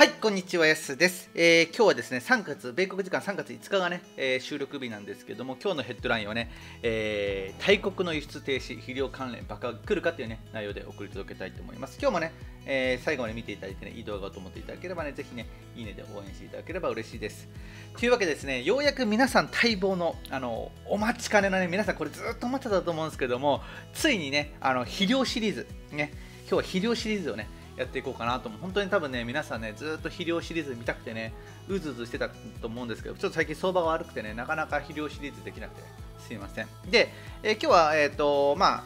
はい、こんにちは、やすです。えー、今日はですね、3月、米国時間3月5日がね、えー、収録日なんですけども、今日のヘッドラインはね、えー、大国の輸出停止、肥料関連、爆破来るかというね、内容で送り届けたいと思います。今日もね、えー、最後まで見ていただいてね、いい動画をと思っていただければね、ぜひね、いいねで応援していただければ嬉しいです。というわけでですね、ようやく皆さん待望の、あの、お待ちかねのね、皆さんこれずっと待ってたと思うんですけども、ついにね、あの、肥料シリーズ、ね、今日は肥料シリーズをね、やっていこうかなと思う本当に多分ね皆さんねずっと肥料シリーズ見たくてねうずうずしてたと思うんですけどちょっと最近相場が悪くてねなかなか肥料シリーズできなくてすいませんで、えー、今日はえっ、ー、とまあ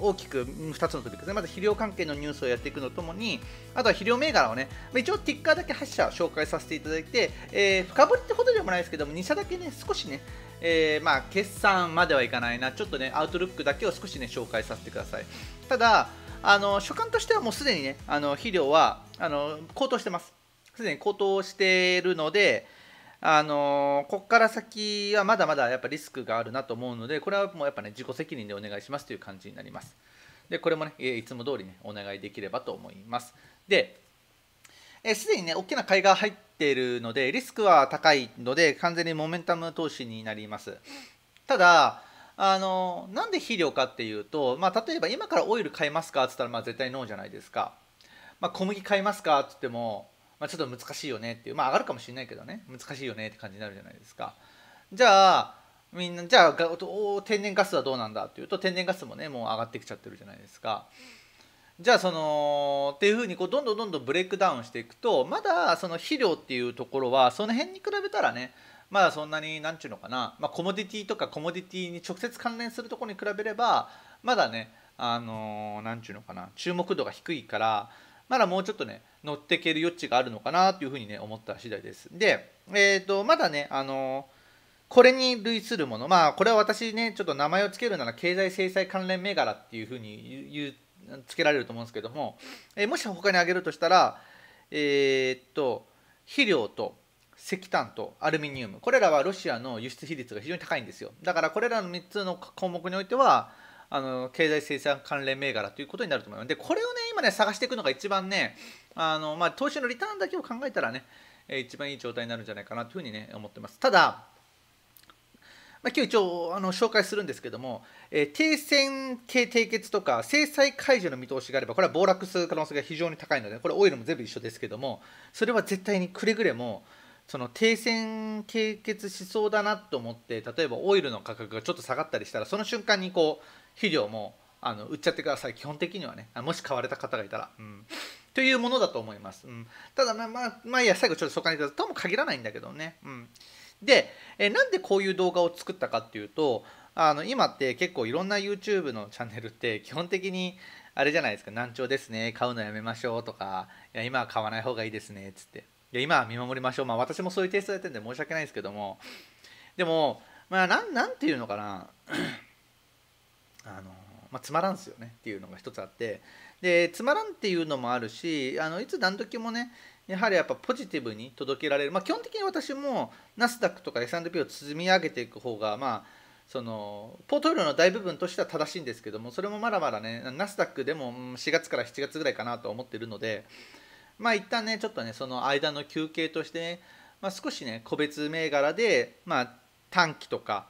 大きく2つのトピックですね。まず肥料関係のニュースをやっていくのともに、あとは肥料銘柄をね、一応ティッカーだけ8社紹介させていただいて、えー、深掘りってほどでもないですけども、2社だけね、少しね、えー、まあ、決算まではいかないな、ちょっとね、アウトルックだけを少しね、紹介させてください。ただ、あの所感としてはもうすでにね、あの肥料はあの高騰してます。すでに高騰しているので、あのここから先はまだまだやっぱリスクがあるなと思うので、これはもうやっぱね、自己責任でお願いしますという感じになります。で、これもね、いつも通りね、お願いできればと思います。で、すでにね、大きな買いが入っているので、リスクは高いので、完全にモメンタム投資になります。ただ、あのなんで肥料かっていうと、まあ、例えば今からオイル買いますかっつったらまあ絶対ノーじゃないですか、まあ、小麦買いますかっつっても、まあ、ちょっと難しいよねっていうまあ上がるかもしれないけどね難しいよねって感じになるじゃないですかじゃあみんなじゃあ天然ガスはどうなんだっていうと天然ガスもねもう上がってきちゃってるじゃないですかじゃあそのっていうふうにこうどんどんどんどんブレイクダウンしていくとまだその肥料っていうところはその辺に比べたらねまだそんなに何ちゅうのかな、まあ、コモディティとかコモディティに直接関連するところに比べればまだねあの何、ー、ちゅうのかな注目度が低いからまだもうちょっとね乗っていける余地があるのかなというふうにね思った次第ですで、えーと、まだねあのーこれに類するもの、まあ、これは私ね、ちょっと名前を付けるなら、経済制裁関連銘柄っていうふうに言う付けられると思うんですけども、えもし他に挙げるとしたら、えー、っと、肥料と、石炭とアルミニウムこれらはロシアの輸出比率が非常に高いんですよだからこれらの3つの項目においてはあの経済生産関連銘柄ということになると思いますでこれをね今ね探していくのが一番ねあの、まあ、投資のリターンだけを考えたらね一番いい状態になるんじゃないかなというふうにね思ってますただ、まあ、今日一応あの紹介するんですけども、えー、停戦系締結とか制裁解除の見通しがあればこれは暴落する可能性が非常に高いのでこれオイルも全部一緒ですけどもそれは絶対にくれぐれもその停戦締結しそうだなと思って例えばオイルの価格がちょっと下がったりしたらその瞬間にこう肥料もあの売っちゃってください基本的にはねもし買われた方がいたら、うん、というものだと思います、うん、ただまあまあ、まあ、いや最後ちょっとそこにとも限らないんだけどね、うん、でえなんでこういう動画を作ったかっていうとあの今って結構いろんな YouTube のチャンネルって基本的にあれじゃないですか難聴ですね買うのやめましょうとかいや今は買わない方がいいですねっつってや今は見守りましょうまあ私もそういうテ出ストやってるんで申し訳ないですけどもでもまあなんなんていうのかなあの、まあ、つまらんすよねっていうのが一つあってでつまらんっていうのもあるしあのいつ何時もねやはりやっぱポジティブに届けられる、まあ、基本的に私もナスダックとか S&P を積み上げていく方がまあそのポートフォリオの大部分としては正しいんですけどもそれもまだまだねナスダックでも4月から7月ぐらいかなと思ってるのでまあ一旦ねちょっとねその間の休憩としてね、まあ、少しね個別銘柄で、まあ、短期とか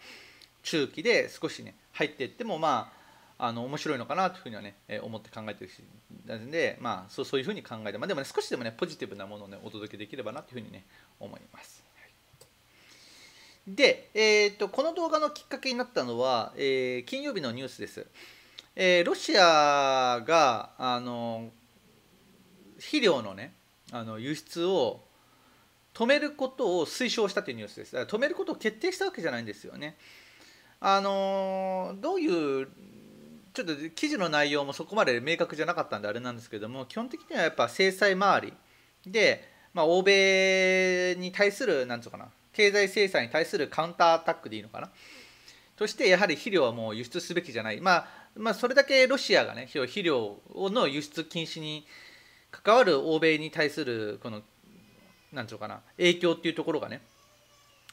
中期で少しね入っていってもまああの面白いのかなというふうにはね、え思って考えてるしなんで、まあ、そうそういうふうに考えて、まあ、でもね少しでもねポジティブなものをねお届けできればなというふうにね思います。で、えーと、とこの動画のきっかけになったのは、えー、金曜日のニュースです。えー、ロシアがあの肥料のねあの輸出を止めることを推奨したというニュースです。だから止めることを決定したわけじゃないんですよね。あのどういうちょっと記事の内容もそこまで明確じゃなかったんであれなんですけども基本的にはやっぱ制裁周りで、まあ、欧米に対するなて言うかな経済制裁に対するカウンターアタックでいいのかなとしてやはり肥料はもう輸出すべきじゃない、まあ、まあそれだけロシアがね肥料の輸出禁止に関わる欧米に対するこの何て言うかな影響っていうところがね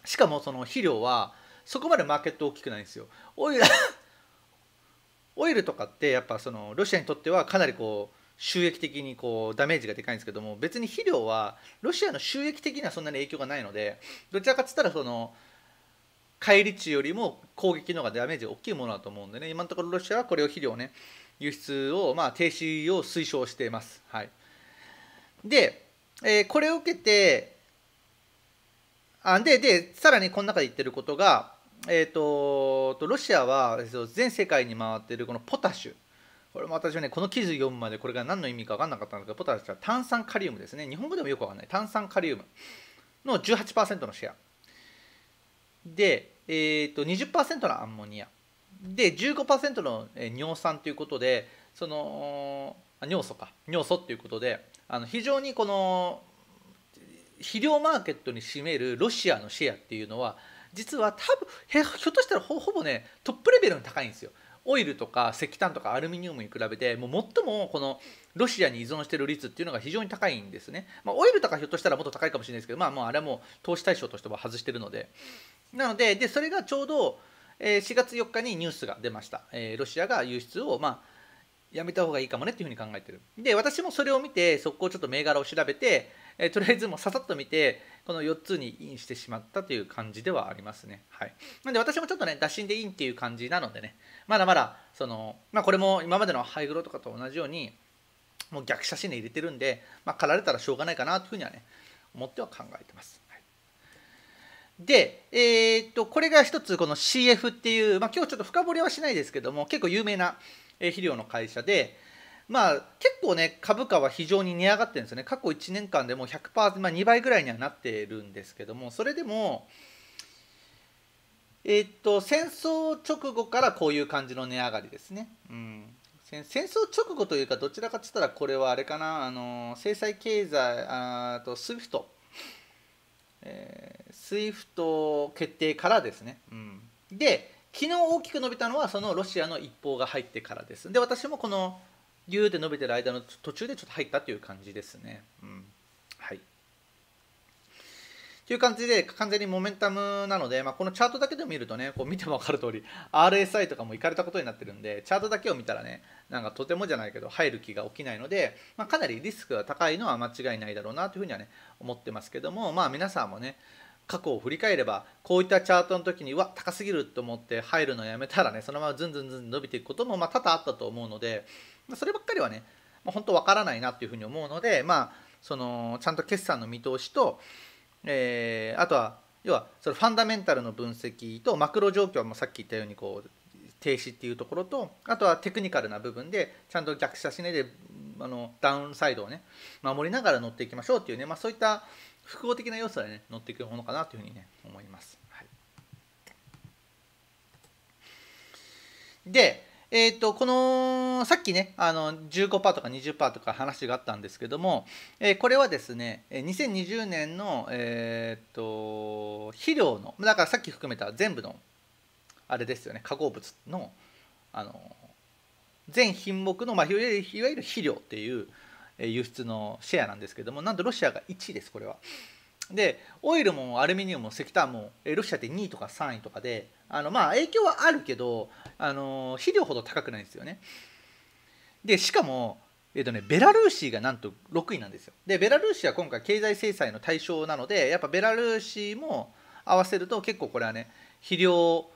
しかもその肥料はそこまでマーケット大きくないんですよオイル オイルとかってやっぱそのロシアにとってはかなりこう収益的にこうダメージがでかいんですけども別に肥料はロシアの収益的にはそんなに影響がないのでどちらかっつったらその返り値よりも攻撃の方がダメージが大きいものだと思うんでね今のところロシアはこれを肥料ね輸出をまあ停止を推奨しています。はいで、えー、これを受けてあででさらにこの中で言ってることが、えーと、とロシアは全世界に回ってるこのポタッシュこれも私はねこの記事読むまでこれが何の意味か分かんなかったんですけどポタッシュは炭酸カリウムですね日本語でもよく分かんない炭酸カリウムの18%のシェアで、えーと、20%のアンモニアで15%の尿酸ということでその尿素か尿素っていうことであの非常にこの肥料マーケットに占めるロシアのシェアっていうのは実は多分ひょっとしたらほぼねトップレベルの高いんですよ。オイルとか石炭とかアルミニウムに比べてもう最もこのロシアに依存している率っていうのが非常に高いんですね、まあ、オイルとかひょっとしたらもっと高いかもしれないですけど、まあ、もうあれはもう投資対象としては外してるのでなのででそれがちょうど4月4日にニュースが出ました、えー、ロシアが輸出を、まあやめた方がいいかもねっていうふうに考えてるで私もそれを見てこをちょっと銘柄を調べて、えとりあえずもうささっと見てこの4つにインしてしまったという感じではありますねはいなんで私もちょっとね打診でインっていう感じなのでねまだまだそのまあこれも今までのハイグロとかと同じようにもう逆写真で入れてるんで、まあ、狩られたらしょうがないかなというふうにはね思っては考えてますで、えー、っとこれが一つこの CF っていう、まあ、今日ちょっと深掘りはしないですけども結構有名な肥料の会社で、まあ、結構ね株価は非常に値上がってるんですよね過去1年間でも100%、まあ、2倍ぐらいにはなってるんですけどもそれでも、えー、っと戦争直後からこういう感じの値上がりですね。うん戦争直後というかどちらかといったらこれはあれかなあの制裁経済あと SWIFT、えー、SWIFT 決定からですね、うん、で昨日大きく伸びたのはそのロシアの一報が入ってからですで私もこのギューで伸びてる間の途中でちょっと入ったという感じですね、うん、はいという感じで完全にモメンタムなので、まあ、このチャートだけで見るとねこう見ても分かる通り RSI とかも行かれたことになってるんでチャートだけを見たらねなんかとてもじゃないけど入る気が起きないので、まあ、かなりリスクが高いのは間違いないだろうなというふうにはね思ってますけどもまあ皆さんもね過去を振り返ればこういったチャートの時には高すぎると思って入るのやめたらねそのままずんずんずん伸びていくこともま多々あったと思うので、まそればっかりはね、まあ、本当わからないなっていうふうに思うのでまあそのちゃんと決算の見通しと、えー、あとは要はそのファンダメンタルの分析とマクロ状況もさっき言ったようにこう停止っていうところとあとはテクニカルな部分でちゃんと逆差し値であのダウンサイドをね守りながら乗っていきましょうっていうね、まあ、そういった複合的な要素でね乗っていくものかなというふうにね思います。はい、で、えーと、このさっきねあの15%とか20%とか話があったんですけども、えー、これはですね2020年の、えーと肥料のだからさっき含めた全部のあれですよね化合物のあの全品目の、まあ、いわゆる肥料っていう輸出のシェアなんですけどもなんとロシアが1位ですこれは。でオイルもアルミニウムも石炭もロシアって2位とか3位とかであのまあ影響はあるけどあの肥料ほど高くないんですよね。でしかもえっとね、ベラルーシがなんと6位なんですよ。で、ベラルーシは今回経済制裁の対象なので、やっぱベラルーシも合わせると結構これはね、肥料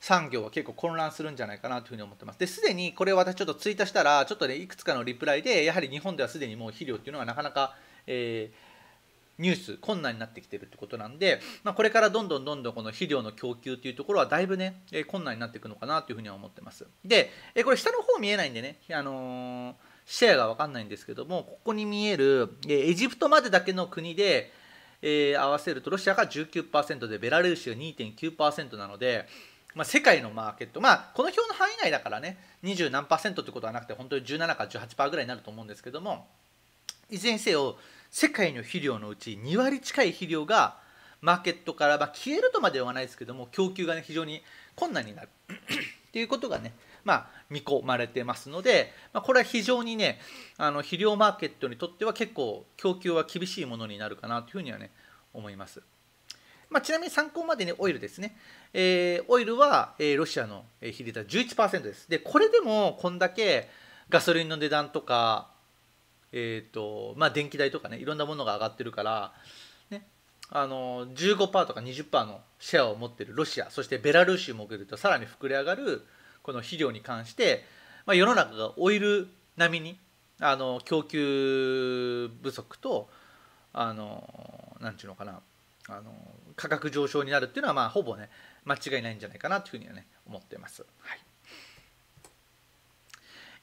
産業は結構混乱するんじゃないかなというふうに思ってます。で、すでにこれ私ちょっとツイートしたら、ちょっとね、いくつかのリプライで、やはり日本ではすでにもう肥料っていうのはなかなか、えー、ニュース困難になってきてるってことなんで、まあ、これからどんどんどんどんこの肥料の供給っていうところはだいぶね、え困難になっていくのかなというふうには思ってます。で、えこれ下の方見えないんでね、あのー、シェアが分かんないんですけども、ここに見える、えエジプトまでだけの国で、えー、合わせるとロシアが19%でベラルーシが2.9%なのでまあ、世界のマーケット、まあ、この表の範囲内だからね20何パーセントってことはなくて本当に17か18%ぐらいになると思うんですけどもいずれにせよ世界の肥料のうち2割近い肥料がマーケットから、まあ、消えるとまではないですけども供給が、ね、非常に困難になる っていうことがね、まあ、見込まれてますので、まあ、これは非常にねあの肥料マーケットにとっては結構供給は厳しいものになるかなというふうにはね思います。まあ、ちなみに参考までにオイルですね、えー、オイルは、えー、ロシアの比率は11%です。で、これでもこんだけガソリンの値段とか、えーとまあ、電気代とかね、いろんなものが上がってるから、ね、あの15%とか20%のシェアを持ってるロシア、そしてベラルーシも受けるとさらに膨れ上がるこの肥料に関して、まあ、世の中がオイル並みにあの供給不足と、あのなんていうのかなあの価格上昇になるっていうのは、まあ、ほぼね、間違いないんじゃないかなというふうにはね、思っています。はい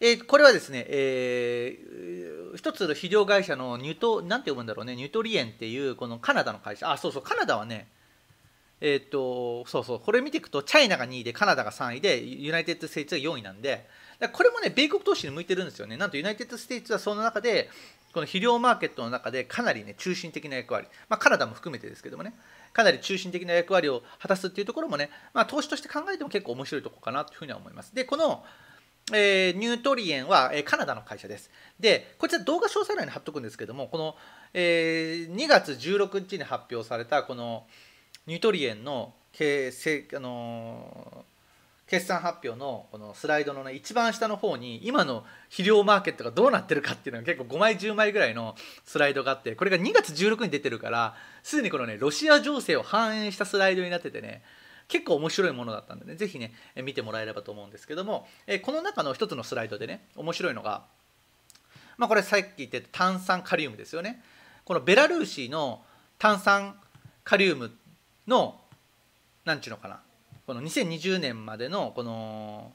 えー、これはですね、えー、一つの肥料会社のニュト、なんて読むんだろうね、ニュートリエンっていう、このカナダの会社、あ、そうそう、カナダはね、えっ、と、そうそう、これ見ていくと、チャイナが2位で、カナダが3位で、ユナイテッド・ステイツが4位なんで、これもね、米国投資に向いてるんですよね。なんとユナイテッド・ステイツはその中で、この肥料マーケットの中でかなりね、中心的な役割、まあ、カナダも含めてですけどもね、かなり中心的な役割を果たすっていうところもね、まあ、投資として考えても結構面白いとこかなというふうには思います。でこのえー、ニュートリエンは、えー、カナダの会社です。で、こちら動画詳細欄に貼っとくんですけども、この、えー、2月16日に発表されたこのニュートリエンの経あのー決算発表のこのスライドのね一番下の方に今の肥料マーケットがどうなってるかっていうのが結構5枚10枚ぐらいのスライドがあってこれが2月16日に出てるからすでにこのねロシア情勢を反映したスライドになっててね結構面白いものだったんでね是非ね見てもらえればと思うんですけどもこの中の一つのスライドでね面白いのがまあこれさっき言ってた炭酸カリウムですよねこのベラルーシの炭酸カリウムの何ちゅうのかなこの2020年までのこの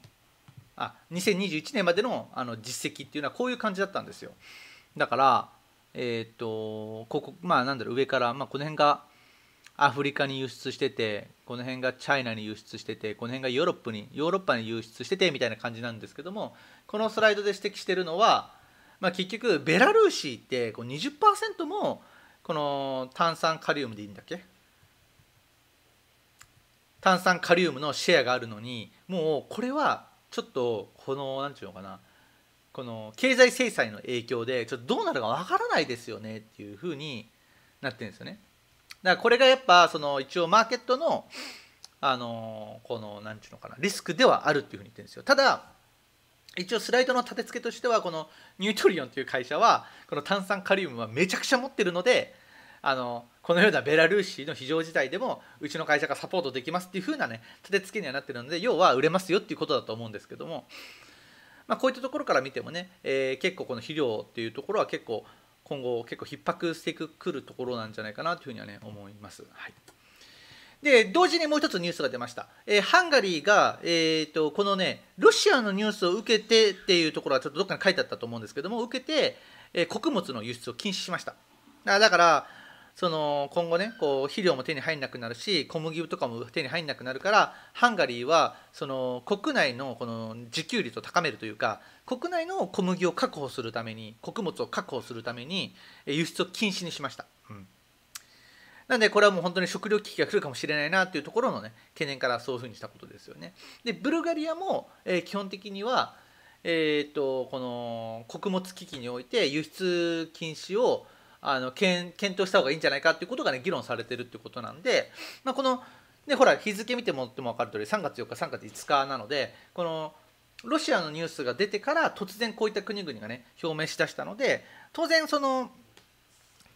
あ2021年までのあの実績っていうのはこういう感じだったんですよだからえっ、ー、とここまあなんだろう上から、まあ、この辺がアフリカに輸出しててこの辺がチャイナに輸出しててこの辺がヨーロッパにヨーロッパに輸出しててみたいな感じなんですけどもこのスライドで指摘してるのは、まあ、結局ベラルーシってこう20%もこの炭酸カリウムでいいんだっけ炭酸カリウムのシェアがあるのにもうこれはちょっとこの何て言うのかなこの経済制裁の影響でちょっとどうなるかわからないですよねっていうふうになってるんですよね。だからこれがやっぱその一応マーケットのあのこの何て言うのかなリスクではあるっていうふうに言ってるんですよ。ただ一応スライドの立て付けとしてはこのニュートリオンという会社はこの炭酸カリウムはめちゃくちゃ持ってるのであのこのようなベラルーシの非常事態でもうちの会社がサポートできますっていう風なね立て付けにはなってるので要は売れますよっていうことだと思うんですけども、まあ、こういったところから見てもね、えー、結構この肥料っていうところは結構今後結構逼迫してくるところなんじゃないかなというふうにはね思います。はいで同時にもう一つニュースが出ました、えー、ハンガリーが、えーと、このねロシアのニュースを受けてっていうところはちょっとどっかに書いてあったと思うんですけども受けて、えー、穀物の輸出を禁止しましただからその今後ねこう肥料も手に入んなくなるし小麦とかも手に入んなくなるからハンガリーはその国内のこの自給率を高めるというか国内の小麦を確保するために穀物を確保するために輸出を禁止にしました、うん、なんでこれはもう本当に食料危機が来るかもしれないなというところのね懸念からそういうふうにしたことですよねでブルガリアも、え基本的にはえーとこの穀物危機において輸出禁止をあの検討した方がいいんじゃないかっていうことがね議論されてるっていうことなんで、まあ、この、ね、ほら日付見てもっても分かる通り3月4日3月5日なのでこのロシアのニュースが出てから突然こういった国々がね表明しだしたので当然その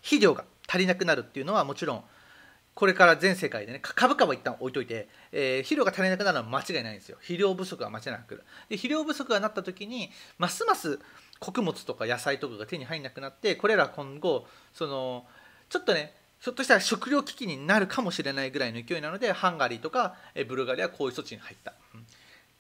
肥料が足りなくなるっていうのはもちろんこれから全世界でね、株価は一旦置いといて、えー、肥料が足りなくなるのは間違いないんですよ。肥料不足は間違いなくる。で、肥料不足がなった時に、ますます穀物とか野菜とかが手に入らなくなって、これら今後、その、ちょっとね、ひょっとしたら食糧危機になるかもしれないぐらいの勢いなので、ハンガリーとかブルガリアはこういう措置に入った。うん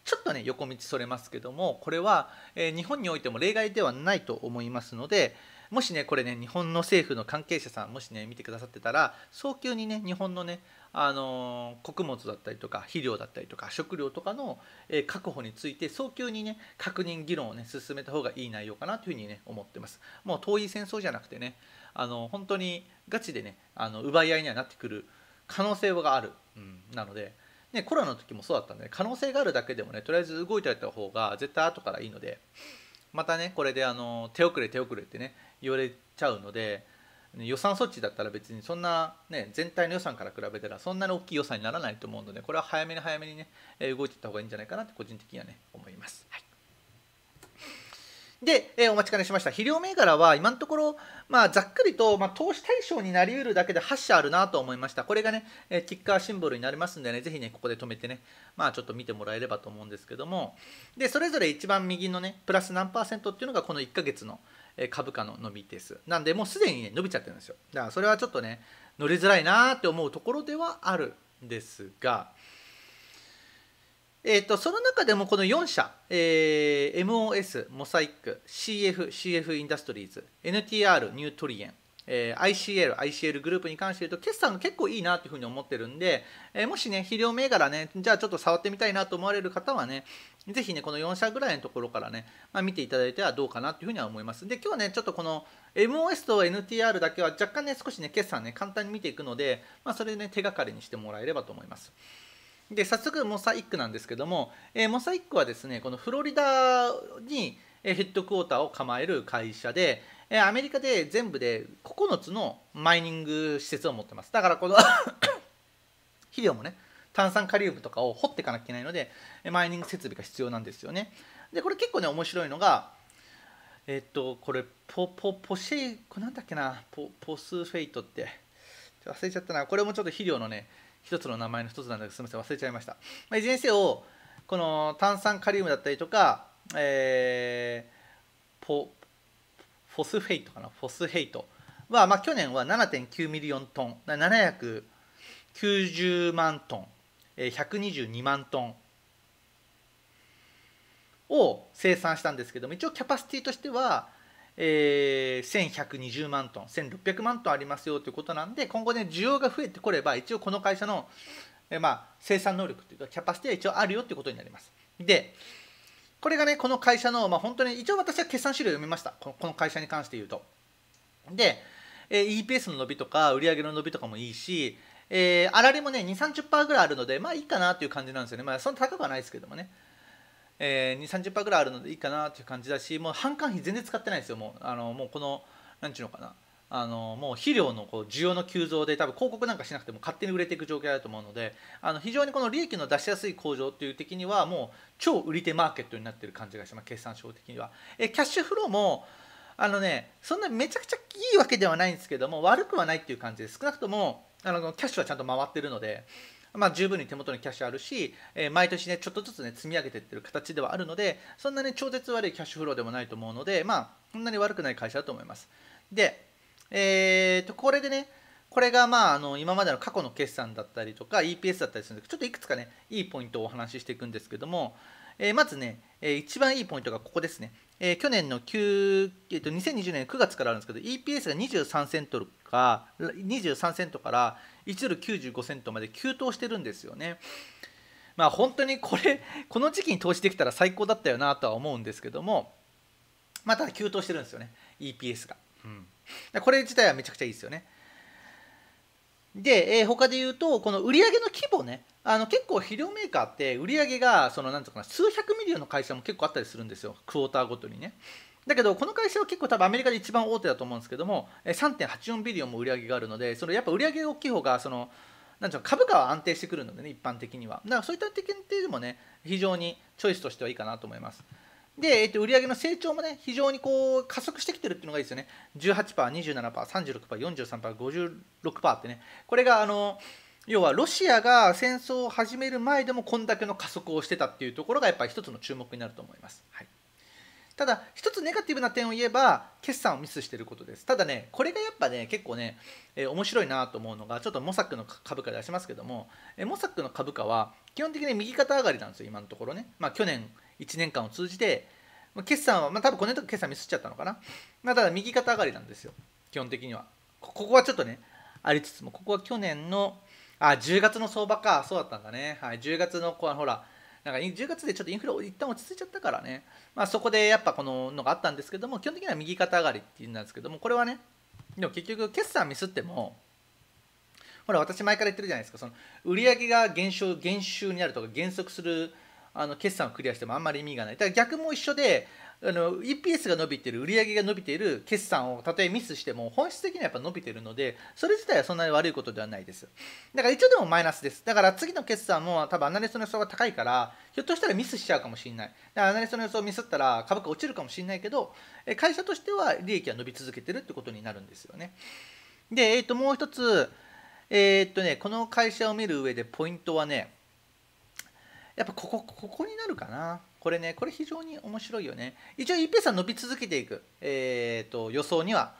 ちょっとね横道それますけどもこれは、えー、日本においても例外ではないと思いますので、もしねこれね日本の政府の関係者さんもしね見てくださってたら早急にね日本のねあの穀物だったりとか肥料だったりとか食料とかの、え確保について早急にね確認議論をね進めた方がいい内容かなというふうにね思ってますもう遠い戦争じゃなくてねあの本当にガチでねあの奪い合いにはなってくる可能性がある、うん、なので、ね、コロナの時もそうだったんで、可能性があるだけでもねとりあえず動いてあげた方が絶対後からいいのでまたねこれであの手遅れ手遅れってね言われちゃうので予算措置だったら別にそんな、ね、全体の予算から比べたらそんなに大きい予算にならないと思うのでこれは早めに早めにね動いていった方がいいんじゃないかなって個人的にはね思います。はいで、えー、お待ちかねしました肥料銘柄は今のところ、まあ、ざっくりと、まあ、投資対象になりうるだけで8社あるなと思いましたこれがね、えー、キッカーシンボルになりますんでねぜひねここで止めてね、まあ、ちょっと見てもらえればと思うんですけどもでそれぞれ一番右のねプラス何パーセントっていうのがこの1ヶ月の、株価の伸びです。なんでもうすでに、ね、伸びちゃってるんですよ。だからそれはちょっとね乗りづらいなって思うところではあるんですが、えーと、その中でもこの4社、えー、MOS、モサイク、CF、CF インダストリーズ、NTR、ニュートリエン、えー、ICL、ICL グループに関して言うと、決算が結構いいなというふうに思ってるんで、えー、もしね、肥料銘柄ね、じゃあちょっと触ってみたいなと思われる方はね、ぜひね、この4社ぐらいのところからね、まあ、見ていただいてはどうかなというふうには思います。で、今日ね、ちょっとこの MOS と NTR だけは若干ね、少しね、決算ね、簡単に見ていくので、まあ、それでね、手がかりにしてもらえればと思います。で、早速、モサイックなんですけども、えー、モサイックはですね、このフロリダに、ヘッドクォーターを構える会社でアメリカで全部で9つのマイニング施設を持ってますだからこの 肥料もね炭酸カリウムとかを掘っていかなきゃいけないのでマイニング設備が必要なんですよねでこれ結構ね面白いのがえっとこれポポポシェイこなんだっけなポポスフェイトって忘れちゃったなこれもちょっと肥料のね一つの名前の一つなんだけどすみません忘れちゃいました、まあ、いずれにせよこの炭酸カリウムだったりとかえー、ポフォスフェイトかなフォスフェイトは、まあ、去年は7.9ミリオントン790万トン122万トンを生産したんですけども一応キャパシティとしては、えー、1120万トン1600万トンありますよということなんで今後ね需要が増えてこれば一応この会社の、えー、まあ、生産能力というかキャパシティは一応あるよということになります。でこれがねこの会社の、まあ、本当に一応私は決算資料を読みましたこの会社に関して言うとで、えー、EPS の伸びとか売上の伸びとかもいいしえー、あられもね2 3 0ぐらいあるのでまあいいかなという感じなんですよねまあそんな高くはないですけどもね、えー、2 3 0ぐらいあるのでいいかなという感じだしもう販管費全然使ってないですよもうあのもうこの何ちゅうのかなあのもう肥料のこう需要の急増で多分広告なんかしなくても勝手に売れていく状況だと思うのであの非常にこの利益の出しやすい工場という的にはもう超売り手マーケットになってる感じがします決算書的にはえキャッシュフローもあのねそんなめちゃくちゃいいわけではないんですけども悪くはないっていう感じで少なくともあのキャッシュはちゃんと回ってるのでまあ、十分に手元にキャッシュあるし、えー、毎年ね、ちょっとずつね、積み上げていってる形ではあるので、そんなね、超絶悪いキャッシュフローでもないと思うので、まあ、そんなに悪くない会社だと思います。で、えー、とこれでねこれがまああの今までの過去の決算だったりとか EPS だったりするんでちょっといくつかねいいポイントをお話ししていくんですけども、えー、まずね、えー、一番いいポイントがここですね、えー、去年の9、えー、と2020年9月からあるんですけど EPS が23セントか23セントから1ドル95セントまで急騰してるんですよね。まあ本当にこれこの時期に投資できたら最高だったよなとは思うんですけどもまあただ急騰してるんですよね EPS が。うんこれ自体はめちゃくちゃいいですよね。で、えー、他で言うと、この売上の規模ね、あの結構肥料メーカーって売り上げがそのなんとかな数百ミリオンの会社も結構あったりするんですよ、クォーターごとにね。だけど、この会社は結構多分アメリカで一番大手だと思うんですけども、3.84ビリオンも売り上げがあるので、そのやっぱ売り上げが大きい方がその、なんていう株価は安定してくるのでね、一般的には。だからそういった点でもね、非常にチョイスとしてはいいかなと思います。で、えっと、売上の成長もね、非常にこう加速してきてるっていうのがいいですよね。18%、27%、36%、43%、56%ってね、これがあの要はロシアが戦争を始める前でもこんだけの加速をしてたっていうところがやっぱり一つの注目になると思います。はいただ一つネガティブな点を言えば決算をミスしてることですただねこれがやっぱね結構ね、えー、面白いなと思うのがちょっとモサックの株価出しますけども、えー、モサックの株価は基本的に右肩上がりなんですよ今のところねまあ去年1年間を通じて、まあ、決算は、まあ、多分この辺と決算ミスっちゃったのかな、まあ、ただ右肩上がりなんですよ基本的にはここはちょっとねありつつもここは去年のあ10月の相場かそうだったんだね、はい、10月のこほらなんか10月でちょっとインフレ一旦落ち着いちゃったからね、まあ、そこでやっぱこののがあったんですけども基本的には右肩上がりっていうんですけどもこれはねでも結局決算ミスってもほら私前から言ってるじゃないですかその売上が減少減収になるとか減速するあの決算をクリアしてもあんまり意味がない。だから逆も一緒であの EPS が伸びてる売上が伸びている決算をたとえミスしても本質的にはやっぱ伸びてるのでそれ自体はそんなに悪いことではないですだから一応でもマイナスですだから次の決算も多分アナリストの予想が高いからひょっとしたらミスしちゃうかもしれないだからアナリストの予想をミスったら株価落ちるかもしれないけど会社としては利益は伸び続けてるってことになるんですよねで、えー、ともう一つえー、っとねこの会社を見る上でポイントはねやっぱここここになるかなこれねこれ非常に面白いよね一応一平さん伸び続けていく、えーと、予想には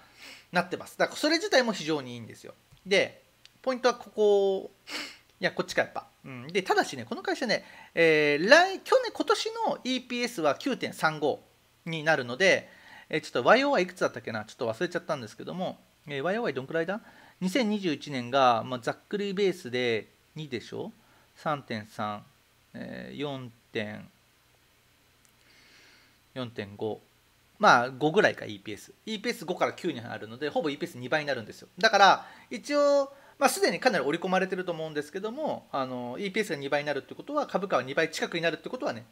なってますだからそれ自体も非常にいいんですよでポイントはここいやこっちかやっぱ、うん、でただしねこの会社ね、えー、来去年今年の EPS は9.35になるので、えー、ちょっと YOY いくつだったっけなちょっと忘れちゃったんですけども、えー、YOY どんくらいだ2021年が、まあ、ざっくりベースで2でしょ3.3 4.4.5まあ5ぐらいか EPS。EPS5 から9になるので、ほぼ EPS2 倍になるんですよ。だから、一応、まあ、すでにかなり織り込まれてると思うんですけども、あの、EPS が2倍になるってことは、株価は2倍近くになるってことはね、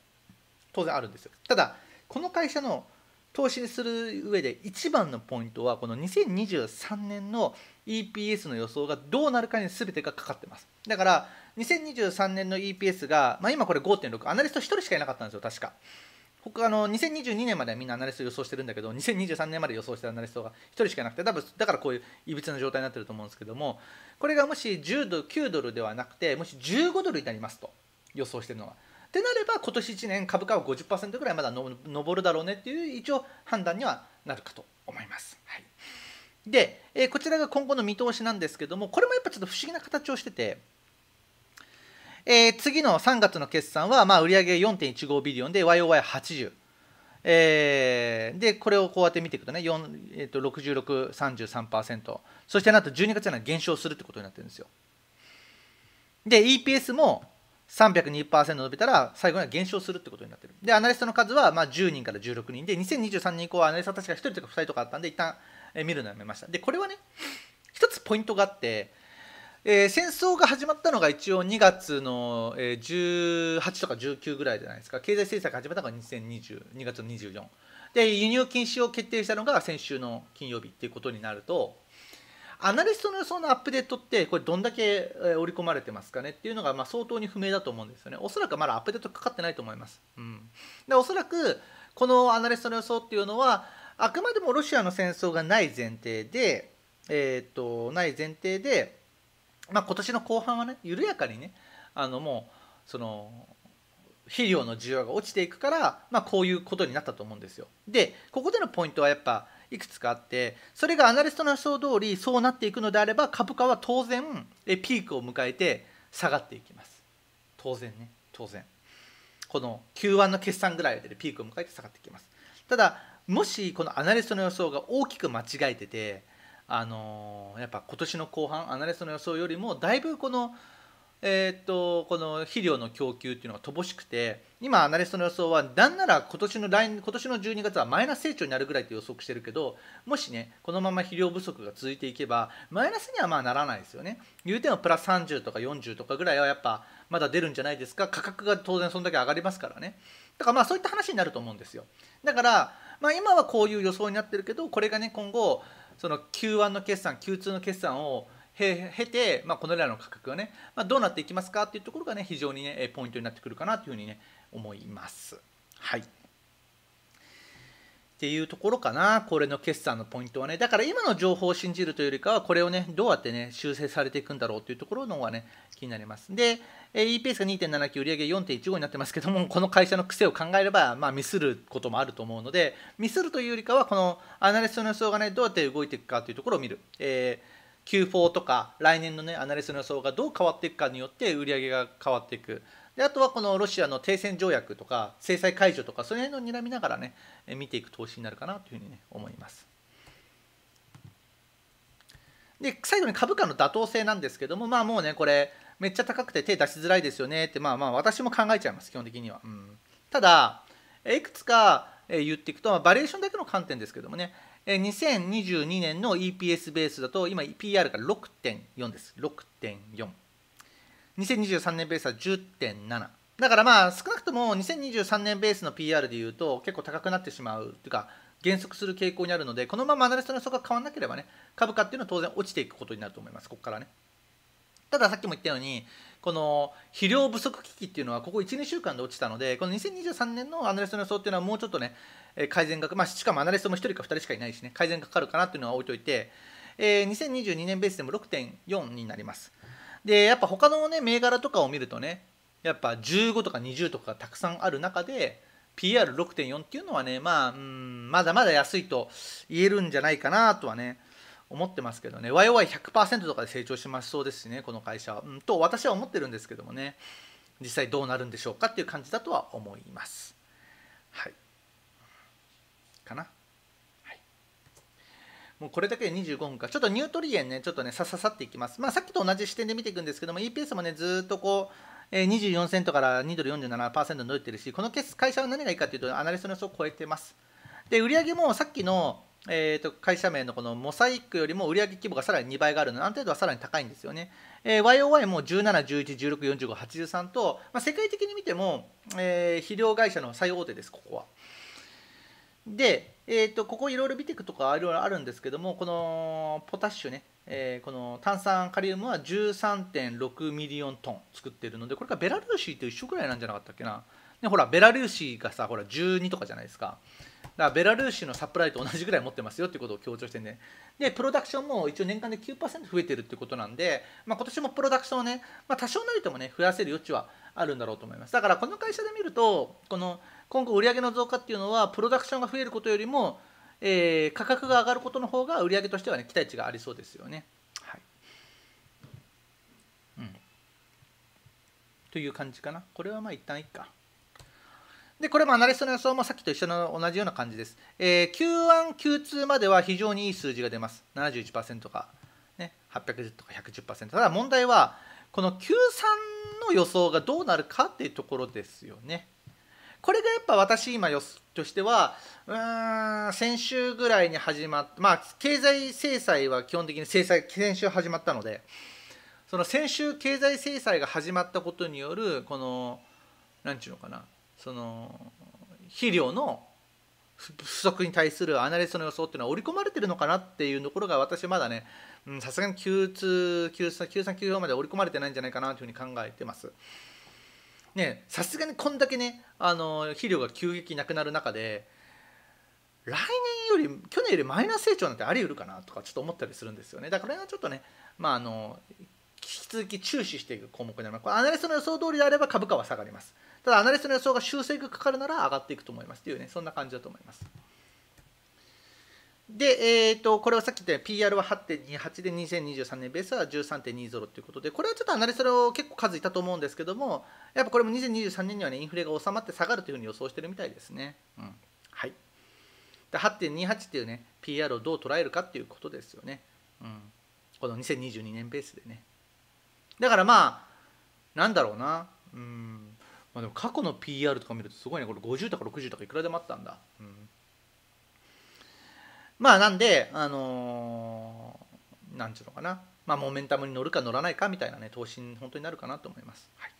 当然あるんですよ。ただ、この会社の投資にする上で一番のポイントは、この2023年の EPS の予想がどうなるかに全てがかかってます。だから、2023年の EPS が、まあ、今これ5.6アナリスト1人しかいなかったんですよ確か僕あの2022年まではみんなアナリスト予想してるんだけど2023年まで予想してるアナリストが1人しかいなくて多分だからこういういびつな状態になってると思うんですけどもこれがもし10ドル9ドルではなくてもし15ドルになりますと予想してるのは。ってなれば今年1年株価は50%ぐらいまだの上るだろうねっていう一応判断にはなるかと思います。はい、で、えー、こちらが今後の見通しなんですけどもこれもやっぱちょっと不思議な形をしてて。えー、次の3月の決算は、まあ、売上4.15ビリオンで YOY80、えー、でこれをこうやって見ていくとね、えー、と6633%そしてなんと12月には減少するってことになってるんですよで EPS も302%伸びたら最後には減少するってことになってるでアナリストの数はまあ10人から16人で2023年以降はアナリストた確か1人とか2人とかあったんで一旦見るのやめましたでこれはね一つポイントがあってえー、戦争が始まったのが一応2月の、えー、18とか19ぐらいじゃないですか経済制裁が始まったのが2022月の24で輸入禁止を決定したのが先週の金曜日っていうことになるとアナリストの予想のアップデートってこれどんだけ織り込まれてますかねっていうのがまあ相当に不明だと思うんですよねおそらくまだアップデートかかってないと思います、うん、でおそらくこのアナリストの予想っていうのはあくまでもロシアの戦争がない前提でえー、っとない前提でまあ、今年の後半はね緩やかにねあのもうその肥料の需要が落ちていくから、まあ、こういうことになったと思うんですよ。でここでのポイントはやっぱいくつかあってそれがアナリストの予想通りそうなっていくのであれば株価は当然ピークを迎えて下がっていきます当然ね当然この Q1 の決算ぐらいでピークを迎えて下がっていきますただもしこのアナリストの予想が大きく間違えててあのやっぱ今年の後半アナリストの予想よりもだいぶこの,、えっとこの肥料の供給っていうのが乏しくて今アナリストの予想はなんなら今年の来今年の12月はマイナス成長になるぐらいって予測してるけどもしねこのまま肥料不足が続いていけばマイナスにはまあならないですよね。言うてもプラス30とか40とかぐらいはやっぱまだ出るんじゃないですか価格が当然そんだけ上がりますからね。だからまあそういった話になると思うんですよ。だから、まあ、今はこういう予想になってるけどこれがね今後その Q1 の決算 Q2 の決算を経て、まあ、このらの価格がね、まあ、どうなっていきますかっていうところがね非常にねポイントになってくるかなというふうにね思います。はいっていうところかな、これの決算のポイントはね。だから今の情報を信じるというよりかは、これをね、どうやってね、修正されていくんだろうというところの方がね、気になります。で、えー、EPS が2.79売上4.15になってますけどもこの会社の癖を考えれば、まあ、ミスることもあると思うのでミスるというよりかはこのアナリストの予想がねどうやって動いていくかというところを見る、えー、Q4 とか来年のねアナリストの予想がどう変わっていくかによって売上が変わっていくであとはこのロシアの停戦条約とか制裁解除とかその辺の睨みながらね見ていく投資になるかなというふうに、ね、思います。で最後に株価の妥当性なんですけどもまあもうねこれめっちゃ高くて手出しづらいですよねってまあまあ私も考えちゃいます基本的には、うん、ただいくつか言っていくと、バリエーションだけの観点ですけどもね2022年の EPS ベースだと今 PR が6.4です6.4 2023年ベースは10.7だからまあ少なくとも2023年ベースの PR でいうと結構高くなってしまうというか減速する傾向にあるのでこのままアナリストの予測が変わらなければね株価っていうのは当然落ちていくことになると思いますここからねたださっきも言ったようにこの肥料不足危機っていうのはここ12週間で落ちたのでこの2023年のアナリストの予想っていうのはもうちょっとね改善が、まあ、しかもアナリストも1人か2人しかいないしね改善がかかるかなっていうのは置いといて、えー、2022年ベースでも6.4になりますでやっぱ他のね銘柄とかを見るとねやっぱ15とか20とかたくさんある中で PR6.4 っていうのはね、まあ、うんまだまだ安いと言えるんじゃないかなとはね思ってますけどね YY100% とかで成長しましそうですしねこの会社は、うん、と私は思ってるんですけどもね実際どうなるんでしょうかっていう感じだとは思いますはいかな、はい、もうこれだけで25分かちょっとニュートリエンねちょっとねさささっていきますまあさっきと同じ視点で見ていくんですけども EPS もねずっとこう24セントから2ドル47%伸びてるし、この会社は何がいいかというと、アナリストの予想を超えてます。で、売上もさっきのえーと、会社名のこのモサイクよりも売上規模がさらに2倍があるので、ある程度はさらに高いんですよね。えー、YOY も17、11、16、45、83と、まあ、世界的に見ても、えー、肥料会社の最大手です、ここは。で、えーと、ここいろいろビテクとかいろいろあるんですけども、このポタッシュね、えー、この炭酸カリウムは13.6ミリオントン作っているので、これがベラルーシと一緒ぐらいなんじゃなかったっけな。ね、ほら、ベラルーシがさ、ほら12とかじゃないですか。だからベラルーシのサプライと同じぐらい持ってますよっていうことを強調してねでプロダクションも一応年間で9%増えてるっていうことなんで、まあ、今年もプロダクションをね、まあ、多少なりともね増やせる余地はあるんだろうと思いますだからこの会社で見るとこの今後売上の増加っていうのはプロダクションが増えることよりも、えー、価格が上がることの方が売上としてはね期待値がありそうですよね。はいうん、という感じかなこれはまあ一旦いっか。でこれもアナリストの予想もさっきと一緒の同じような感じです、えー、Q1、Q2 までは非常にいい数字が出ます71%か、ね、810とか110%ただ問題はこの Q3 の予想がどうなるかっていうところですよねこれがやっぱ私今予としてはうん先週ぐらいに始まったまあ経済制裁は基本的に制裁先週始まったのでその先週経済制裁が始まったことによるこの何て言うのかなその肥料の不足に対するアナリストの予想っていうのは織り込まれてるのかなっていうところが私まだねさすがに q 2 q 3 9 4まで織り込まれてないんじゃないかなというふうに考えてます。ねさすがにこんだけねあの肥料が急激なくなる中で来年より去年よりマイナス成長なんてあり得るかなとかちょっと思ったりするんですよねだからこれはちょっとねまああのき続き注視していく項目なのこれアナリストの予想通りであれば株価は下がりますただアナリストの予想が修正がかかるなら上がっていくと思いますというねそんな感じだと思いますで、えーと、これはさっき言った PR は8.28で2023年ベースは13.20ということでこれはちょっとアナリストの結構数いたと思うんですけどもやっぱこれも2023年にはねインフレが収まって下がるというふうに予想してるみたいですね、うん、はいで8.28っていうね PR をどう捉えるかっていうことですよね、うん、この2022年ベースでねだからまあなんだろうなうんまあでも過去の PR とか見るとすごいねこれ50とか60とかいくらでもあったんだ、うん、まあなんであのー、なんちゅうのかなまあモメンタムに乗るか乗らないかみたいなね投資に本当になるかなと思います、はい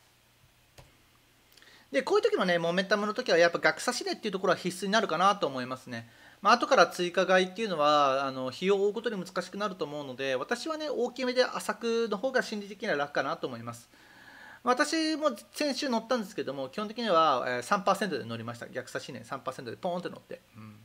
でこういう時のねモメンタムの時はやっぱ学差指令っていうところは必須になるかなと思いますねまあ後から追加買いっていうのはあの費用を追うことに難しくなると思うので私はね大きめで浅くの方が心理的には楽かなと思います私も先週乗ったんですけども基本的には3%で乗りました逆差し年、ね、3%でポーンって乗って、うん、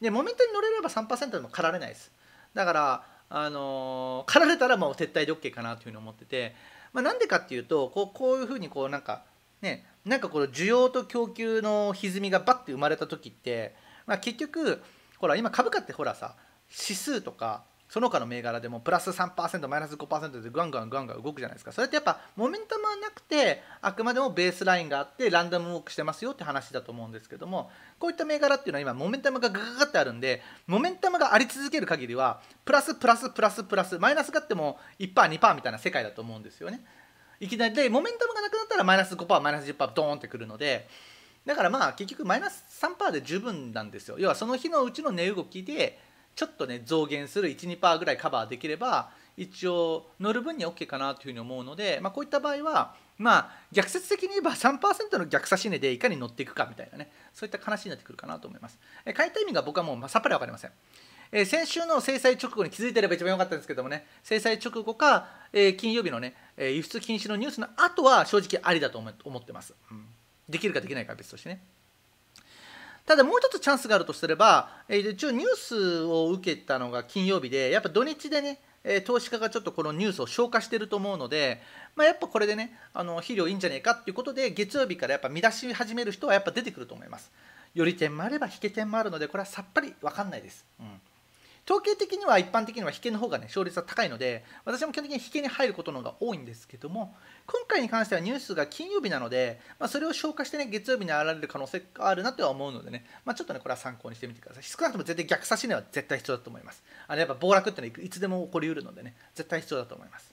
でモメントに乗れれば3%でも駆られないですだからあの駆られたらもう撤退で OK かなというふうに思ってて、まあ、なんでかっていうとこうこういうふうにこうなんかねなんかこの需要と供給の歪みがバッて生まれた時って、まあ、結局ほら今株価ってほらさ指数とかその他の銘柄でもプラス3%マイナス5%でガンガンガンガ動くじゃないですかそれってやっぱモメンタムはなくてあくまでもベースラインがあってランダムウォークしてますよって話だと思うんですけどもこういった銘柄っていうのは今モメンタムがガガガってあるんでモメンタムがあり続ける限りはプラスプラスプラスプラスマイナスがあっても 1%2% みたいな世界だと思うんですよねいきなりでモメンタムがなくなったらマイナス5%マイナス10%ドーンってくるのでだからまあ結局マイナス3%で十分なんですよ要はその日のうちの値動きでちょっとね増減する12%ぐらいカバーできれば一応乗る分には OK かなというふうに思うので、まあ、こういった場合は、まあ、逆説的に言えば3%の逆差し値でいかに乗っていくかみたいなねそういった話になってくるかなと思います。え買いた意味が僕はもうさっぱり分かりません。え先週の制裁直後に気づいてれば一番良かったんですけどもね、制裁直後か、え金曜日のね、え輸出禁止のニュースの後は正直ありだと思ってます。うんできるかできないかは別としてね。ただもう一つチャンスがあるとすれば、えー、一応ニュースを受けたのが金曜日で、やっぱ土日でね、えー、投資家がちょっとこのニュースを消化してると思うので、まあ、やっぱこれでね、あの肥料いいんじゃねえかっていうことで、月曜日からやっぱ見出し始める人はやっぱ出てくると思います。より点もあれば引け点もあるので、これはさっぱり分かんないです。うん統計的には一般的には引けの方がね勝率は高いので私も基本的に引けに入ることの方が多いんですけども今回に関してはニュースが金曜日なので、まあ、それを消化してね月曜日に現られる可能性があるなとは思うのでね、まあ、ちょっとねこれは参考にしてみてください少なくとも絶対逆差し値は絶対必要だと思いますあのやっぱ暴落ってのはいつでも起こりうるのでね絶対必要だと思います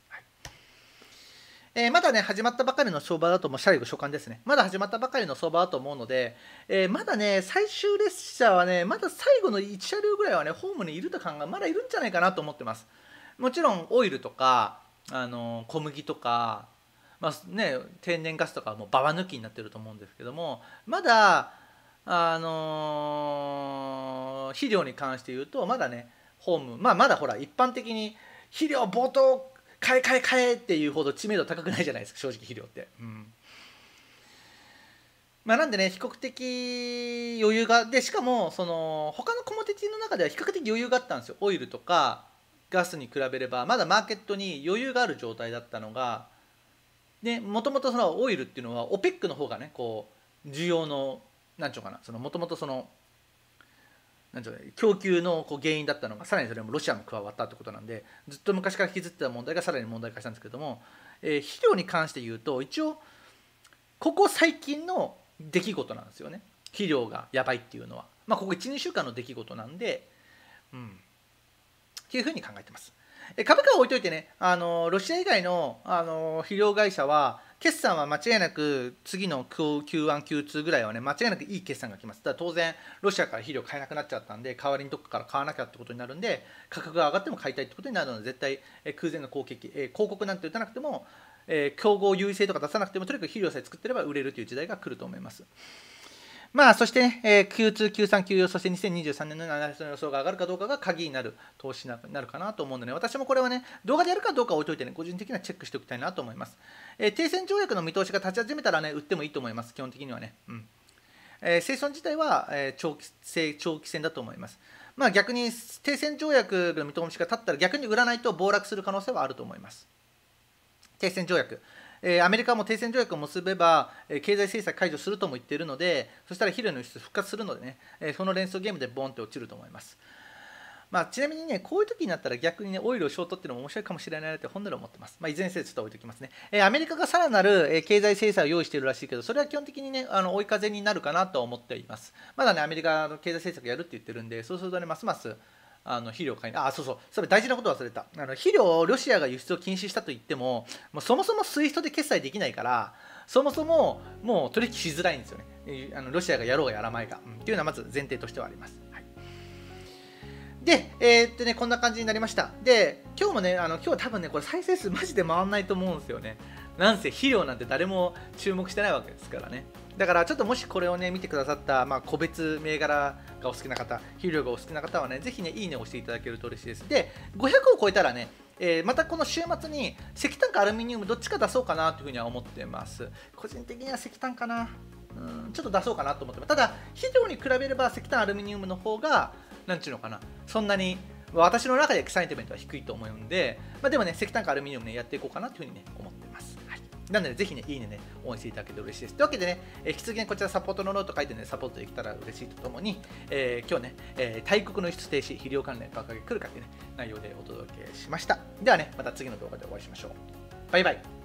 えー、まだね、始まったばかりの相場だと、もうシャリ初ですね。まだ始まったばかりの相場だと思うので、えー、まだね、最終列車はね、まだ最後の1車両ぐらいはね、ホームにいると考え、まだいるんじゃないかなと思ってます。もちろん、オイルとか、あの小麦とか、まあね、天然ガスとかはもうババ抜きになってると思うんですけども、まだ、あのー、肥料に関して言うと、まだね、ホーム、まあ、まだほら、一般的に肥料冒頭買え買え買えっていうほど知名度高くないじゃないですか正直肥料って。うんまあ、なんでね比較的余裕がでしかもその他のコモディティの中では比較的余裕があったんですよオイルとかガスに比べればまだマーケットに余裕がある状態だったのがもともとオイルっていうのは OPEC の方がねこう需要の何ちゅうかなもともとそのなんう供給のこう原因だったのがさらにそれもロシアも加わったってことなんでずっと昔から引きずってた問題がさらに問題化したんですけども、えー、肥料に関して言うと一応ここ最近の出来事なんですよね肥料がやばいっていうのは、まあ、ここ12週間の出来事なんでうんっていうふうに考えてます。株価は置いといてねあのロシア以外のあの肥料会社は決算は間違いなく次の Q1、Q2 ぐらいはね、間違いなくいい決算が来ます。ただ当然、ロシアから肥料買えなくなっちゃったんで、代わりにどこから買わなきゃってことになるんで、価格が上がっても買いたいってことになるので、絶対、え空前の攻撃、え広告なんて打たなくても、え競合優位性とか出さなくても、とにかく肥料さえ作ってれば売れるという時代が来ると思います。まあ、そして、ね、えー、Q2、Q3、Q4、そして2023年の7月の予想が上がるかどうかが鍵になる投資になるかなと思うので、私もこれはね、動画でやるかどうか置いといてね、個人的にはチェックしておきたいなと思います。えー、停戦条約の見通しが立ち始めたらね、売ってもいいと思います、基本的にはね。うん。えー、生存自体は、え長期長期戦だと思います。まあ、逆に停戦条約の見通しが立ったら逆に売らないと暴落する可能性はあると思います。停戦条約、えアメリカも停戦条約を結べば、え経済制裁解除するとも言っているので、そしたら肥料の輸出復活するのでね、えその連想ゲームでボンって落ちると思います。まあ、ちなみにね、こういう時になったら逆にね、オイルをショートっていうのも面白いかもしれないなって本音で思ってます。まあ、いずれにせよちょっと置いときますね。えー、アメリカがさらなる、えー、経済制裁を用意しているらしいけど、それは基本的にね、あの追い風になるかなと思っています。まだね、アメリカの経済政策やるって言ってるんで、そうするとね、ますますあの肥料買いあそうそうそれ大事なこと忘れたあの肥料をロシアが輸出を禁止したと言ってももうそもそもスイフトで決済できないからそもそももう取引しづらいんですよねあのロシアがやろうがやらないか、うん、っていうのはまず前提としてはあります、はい、で、えー、っとね、こんな感じになりました。で、今日もね、あの今日多分ね、これ再生数マジで回んないと思うんですよね。なんせ肥料なんて誰も注目してないわけですからね。だからちょっともしこれをね見てくださった、まあ、個別銘柄がお好きな方給料がお好きな方はねぜひねいいねを押していただけると嬉しいですで500を超えたらねえー、またこの週末に石炭かアルミニウムどっちか出そうかなというふうには思ってます個人的には石炭かなうんちょっと出そうかなと思ってますただ肥料に比べれば石炭アルミニウムの方がんちゅうのかなそんなに私の中でエキサイテメントは低いと思うんで、まあ、でもね石炭かアルミニウムねやっていこうかなというふうにね思ってますなので、ぜひね、いいねね、応援していただけて嬉しいです。というわけでね、引き続きね、こちらサポートのノート書いてね、サポートできたら嬉しいとともに、えー、今日ね、えー、大国の輸出停止、肥料関連爆上げ来るかってね、内容でお届けしました。ではね、また次の動画でお会いしましょう。バイバイ。